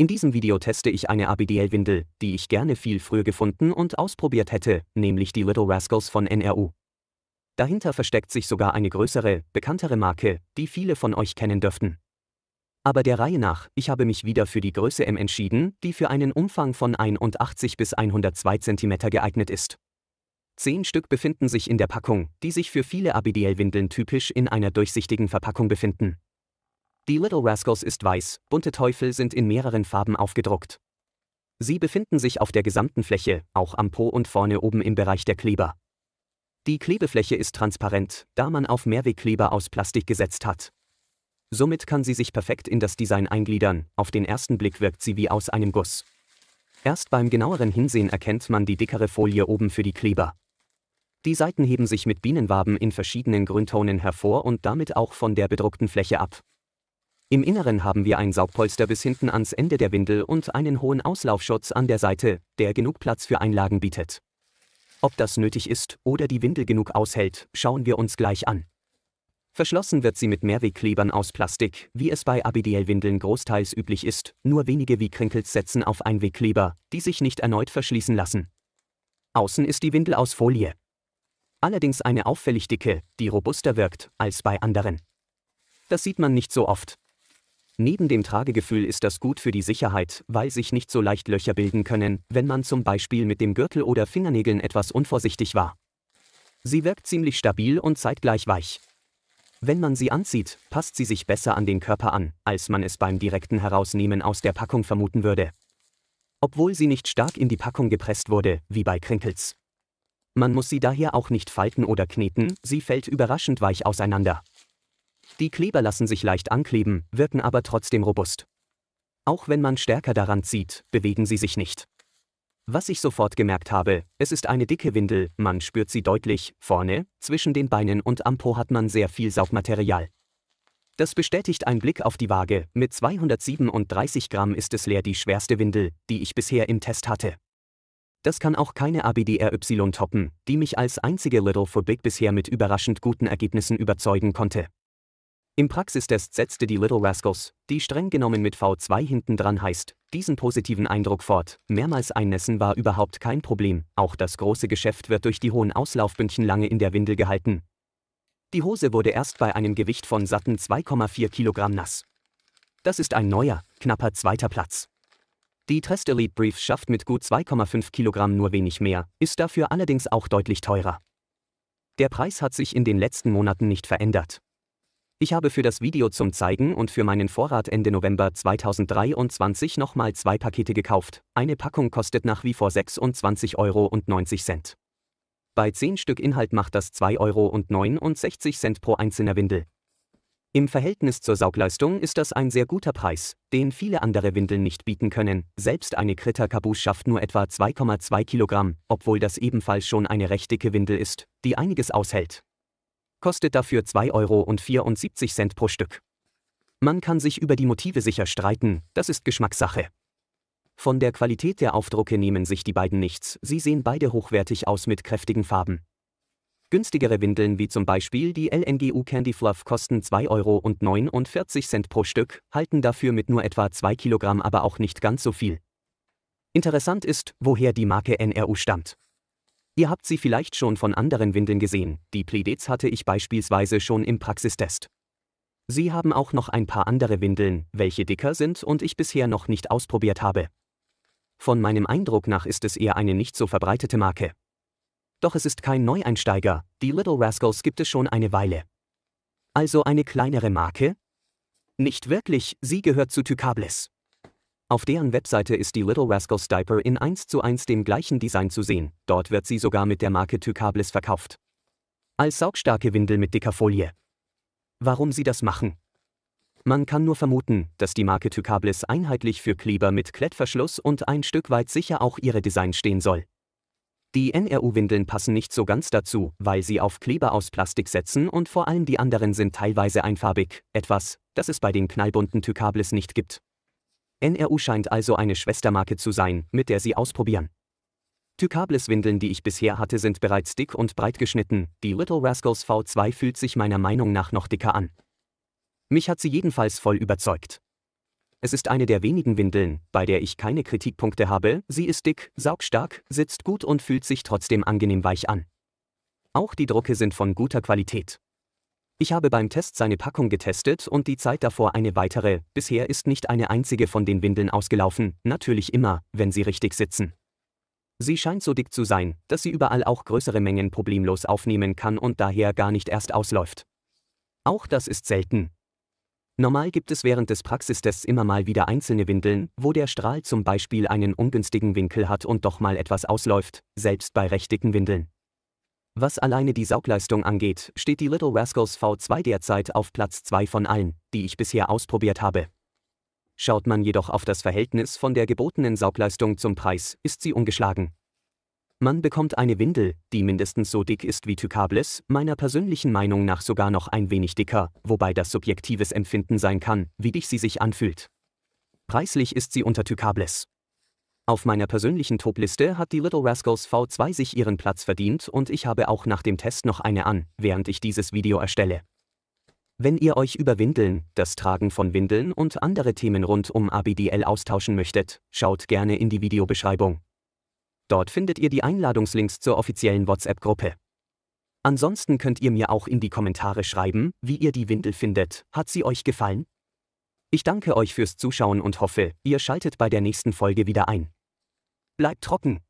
In diesem Video teste ich eine ABDL-Windel, die ich gerne viel früher gefunden und ausprobiert hätte, nämlich die Little Rascals von NRU. Dahinter versteckt sich sogar eine größere, bekanntere Marke, die viele von euch kennen dürften. Aber der Reihe nach, ich habe mich wieder für die Größe M entschieden, die für einen Umfang von 81 bis 102 cm geeignet ist. Zehn Stück befinden sich in der Packung, die sich für viele ABDL-Windeln typisch in einer durchsichtigen Verpackung befinden. Die Little Rascals ist weiß, bunte Teufel sind in mehreren Farben aufgedruckt. Sie befinden sich auf der gesamten Fläche, auch am Po und vorne oben im Bereich der Kleber. Die Klebefläche ist transparent, da man auf Mehrwegkleber aus Plastik gesetzt hat. Somit kann sie sich perfekt in das Design eingliedern, auf den ersten Blick wirkt sie wie aus einem Guss. Erst beim genaueren Hinsehen erkennt man die dickere Folie oben für die Kleber. Die Seiten heben sich mit Bienenwaben in verschiedenen Grüntonen hervor und damit auch von der bedruckten Fläche ab. Im Inneren haben wir ein Saugpolster bis hinten ans Ende der Windel und einen hohen Auslaufschutz an der Seite, der genug Platz für Einlagen bietet. Ob das nötig ist oder die Windel genug aushält, schauen wir uns gleich an. Verschlossen wird sie mit Mehrwegklebern aus Plastik, wie es bei abidiel windeln großteils üblich ist, nur wenige wie Krinkels setzen auf Einwegkleber, die sich nicht erneut verschließen lassen. Außen ist die Windel aus Folie. Allerdings eine auffällig dicke, die robuster wirkt, als bei anderen. Das sieht man nicht so oft, Neben dem Tragegefühl ist das gut für die Sicherheit, weil sich nicht so leicht Löcher bilden können, wenn man zum Beispiel mit dem Gürtel oder Fingernägeln etwas unvorsichtig war. Sie wirkt ziemlich stabil und zeitgleich weich. Wenn man sie anzieht, passt sie sich besser an den Körper an, als man es beim direkten Herausnehmen aus der Packung vermuten würde. Obwohl sie nicht stark in die Packung gepresst wurde, wie bei Crinkles. Man muss sie daher auch nicht falten oder kneten, sie fällt überraschend weich auseinander. Die Kleber lassen sich leicht ankleben, wirken aber trotzdem robust. Auch wenn man stärker daran zieht, bewegen sie sich nicht. Was ich sofort gemerkt habe, es ist eine dicke Windel, man spürt sie deutlich, vorne, zwischen den Beinen und am Po hat man sehr viel Saugmaterial. Das bestätigt ein Blick auf die Waage, mit 237 Gramm ist es leer die schwerste Windel, die ich bisher im Test hatte. Das kann auch keine ABDRY toppen, die mich als einzige Little for Big bisher mit überraschend guten Ergebnissen überzeugen konnte. Im Praxistest setzte die Little Rascals, die streng genommen mit V2 hinten dran heißt, diesen positiven Eindruck fort. Mehrmals einnässen war überhaupt kein Problem, auch das große Geschäft wird durch die hohen Auslaufbündchen lange in der Windel gehalten. Die Hose wurde erst bei einem Gewicht von satten 2,4 Kilogramm nass. Das ist ein neuer, knapper zweiter Platz. Die Trest Elite Brief schafft mit gut 2,5 Kilogramm nur wenig mehr, ist dafür allerdings auch deutlich teurer. Der Preis hat sich in den letzten Monaten nicht verändert. Ich habe für das Video zum Zeigen und für meinen Vorrat Ende November 2023 nochmal zwei Pakete gekauft. Eine Packung kostet nach wie vor 26,90 Euro. Bei 10 Stück Inhalt macht das 2,69 Euro pro einzelner Windel. Im Verhältnis zur Saugleistung ist das ein sehr guter Preis, den viele andere Windeln nicht bieten können. Selbst eine Kritter Caboose schafft nur etwa 2,2 Kilogramm, obwohl das ebenfalls schon eine recht dicke Windel ist, die einiges aushält kostet dafür 2,74 Euro pro Stück. Man kann sich über die Motive sicher streiten, das ist Geschmackssache. Von der Qualität der Aufdrucke nehmen sich die beiden nichts, sie sehen beide hochwertig aus mit kräftigen Farben. Günstigere Windeln wie zum Beispiel die LNGU Candy Fluff kosten 2,49 Euro pro Stück, halten dafür mit nur etwa 2 Kilogramm aber auch nicht ganz so viel. Interessant ist, woher die Marke NRU stammt. Ihr habt sie vielleicht schon von anderen Windeln gesehen, die Pledets hatte ich beispielsweise schon im Praxistest. Sie haben auch noch ein paar andere Windeln, welche dicker sind und ich bisher noch nicht ausprobiert habe. Von meinem Eindruck nach ist es eher eine nicht so verbreitete Marke. Doch es ist kein Neueinsteiger, die Little Rascals gibt es schon eine Weile. Also eine kleinere Marke? Nicht wirklich, sie gehört zu Tycables. Auf deren Webseite ist die Little Rascals Diaper in 1 zu 1 dem gleichen Design zu sehen, dort wird sie sogar mit der Marke Tycablis verkauft. Als saugstarke Windel mit dicker Folie. Warum sie das machen? Man kann nur vermuten, dass die Marke Tycablis einheitlich für Kleber mit Klettverschluss und ein Stück weit sicher auch ihre Design stehen soll. Die NRU-Windeln passen nicht so ganz dazu, weil sie auf Kleber aus Plastik setzen und vor allem die anderen sind teilweise einfarbig, etwas, das es bei den knallbunten Tycablis nicht gibt. NRU scheint also eine Schwestermarke zu sein, mit der sie ausprobieren. Tykables Windeln, die ich bisher hatte, sind bereits dick und breit geschnitten, die Little Rascals V2 fühlt sich meiner Meinung nach noch dicker an. Mich hat sie jedenfalls voll überzeugt. Es ist eine der wenigen Windeln, bei der ich keine Kritikpunkte habe, sie ist dick, saugstark, sitzt gut und fühlt sich trotzdem angenehm weich an. Auch die Drucke sind von guter Qualität. Ich habe beim Test seine Packung getestet und die Zeit davor eine weitere, bisher ist nicht eine einzige von den Windeln ausgelaufen, natürlich immer, wenn sie richtig sitzen. Sie scheint so dick zu sein, dass sie überall auch größere Mengen problemlos aufnehmen kann und daher gar nicht erst ausläuft. Auch das ist selten. Normal gibt es während des Praxistests immer mal wieder einzelne Windeln, wo der Strahl zum Beispiel einen ungünstigen Winkel hat und doch mal etwas ausläuft, selbst bei recht dicken Windeln. Was alleine die Saugleistung angeht, steht die Little Rascals V2 derzeit auf Platz 2 von allen, die ich bisher ausprobiert habe. Schaut man jedoch auf das Verhältnis von der gebotenen Saugleistung zum Preis, ist sie ungeschlagen. Man bekommt eine Windel, die mindestens so dick ist wie Tykables, meiner persönlichen Meinung nach sogar noch ein wenig dicker, wobei das subjektives Empfinden sein kann, wie dich sie sich anfühlt. Preislich ist sie unter Tykables. Auf meiner persönlichen Top-Liste hat die Little Rascals V2 sich ihren Platz verdient und ich habe auch nach dem Test noch eine an, während ich dieses Video erstelle. Wenn ihr euch über Windeln, das Tragen von Windeln und andere Themen rund um ABDL austauschen möchtet, schaut gerne in die Videobeschreibung. Dort findet ihr die Einladungslinks zur offiziellen WhatsApp-Gruppe. Ansonsten könnt ihr mir auch in die Kommentare schreiben, wie ihr die Windel findet. Hat sie euch gefallen? Ich danke euch fürs Zuschauen und hoffe, ihr schaltet bei der nächsten Folge wieder ein bleibt trocken.